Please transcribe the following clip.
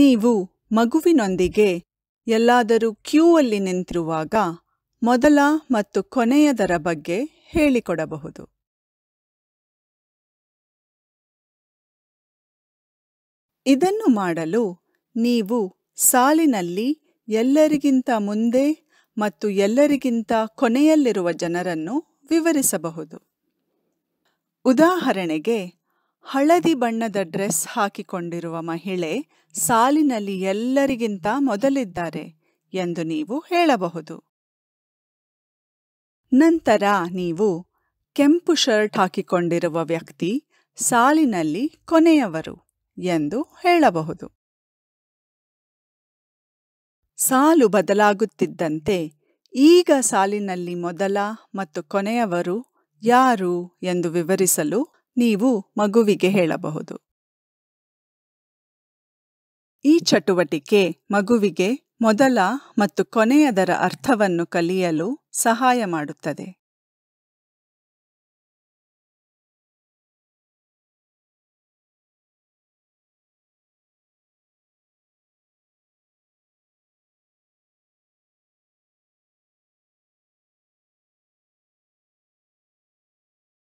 ನೀವು ಮಗುವಿನೊಂದಿಗೆ ಎಲ್ಲಾದರೂ ಕ್ಯೂ ಅಲ್ಲಿ ನಿಂತಿರುವಾಗ ಮೊದಲ ಮತ್ತು ಕೊನೆಯದರ ಬಗ್ಗೆ ಹೇಳಿಕೊಡಬಹುದು ಇದನ್ನು ಮಾಡಲು ನೀವು ಸಾಲಿನಲ್ಲಿ ಎಲ್ಲರಿಗಿಂತ ಮುಂದೆ ಮತ್ತು ಎಲ್ಲರಿಗಿಂತ ಕೊನೆಯಲ್ಲಿರುವ ಜನರನ್ನು ವಿವರಿಸಬಹುದು ಉದಾಹರಣೆಗೆ ಹಳದಿ ಬಣ್ಣದ ಡ್ರೆಸ್ ಹಾಕಿಕೊಂಡಿರುವ ಮಹಿಳೆ ಸಾಲಿನಲ್ಲಿ ಎಲ್ಲರಿಗಿಂತ ಮೊದಲಿದ್ದಾರೆ ಎಂದು ನೀವು ಹೇಳಬಹುದು ನಂತರ ನೀವು ಕೆಂಪು ಶರ್ಟ್ ಹಾಕಿಕೊಂಡಿರುವ ವ್ಯಕ್ತಿ ಸಾಲಿನಲ್ಲಿ ಕೊನೆಯವರು ಎಂದು ಹೇಳಬಹುದು ಸಾಲು ಬದಲಾಗುತ್ತಿದ್ದಂತೆ ಈಗ ಸಾಲಿನಲ್ಲಿ ಮೊದಲ ಮತ್ತು ಕೊನೆಯವರು ಯಾರು ಎಂದು ವಿವರಿಸಲು ನೀವು ಮಗುವಿಗೆ ಹೇಳಬಹುದು ಈ ಚಟುವಟಿಕೆ ಮಗುವಿಗೆ ಮೊದಲ ಮತ್ತು ಕೊನೆಯದರ ಅರ್ಥವನ್ನು ಕಲಿಯಲು ಸಹಾಯ ಮಾಡುತ್ತದೆ